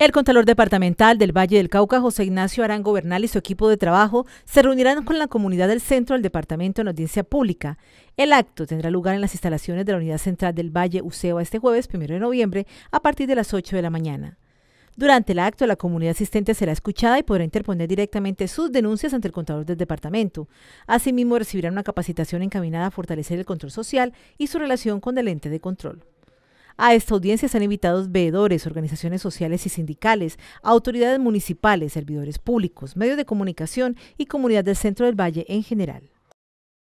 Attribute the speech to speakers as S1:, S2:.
S1: El Contralor Departamental del Valle del Cauca, José Ignacio Arango Bernal y su equipo de trabajo se reunirán con la comunidad del centro del departamento en audiencia pública. El acto tendrá lugar en las instalaciones de la Unidad Central del Valle UCEO este jueves, 1 de noviembre, a partir de las 8 de la mañana. Durante el acto, la comunidad asistente será escuchada y podrá interponer directamente sus denuncias ante el contador del departamento. Asimismo, recibirán una capacitación encaminada a fortalecer el control social y su relación con el ente de control. A esta audiencia se han invitados veedores, organizaciones sociales y sindicales, autoridades municipales, servidores públicos, medios de comunicación y comunidad del Centro del Valle en general.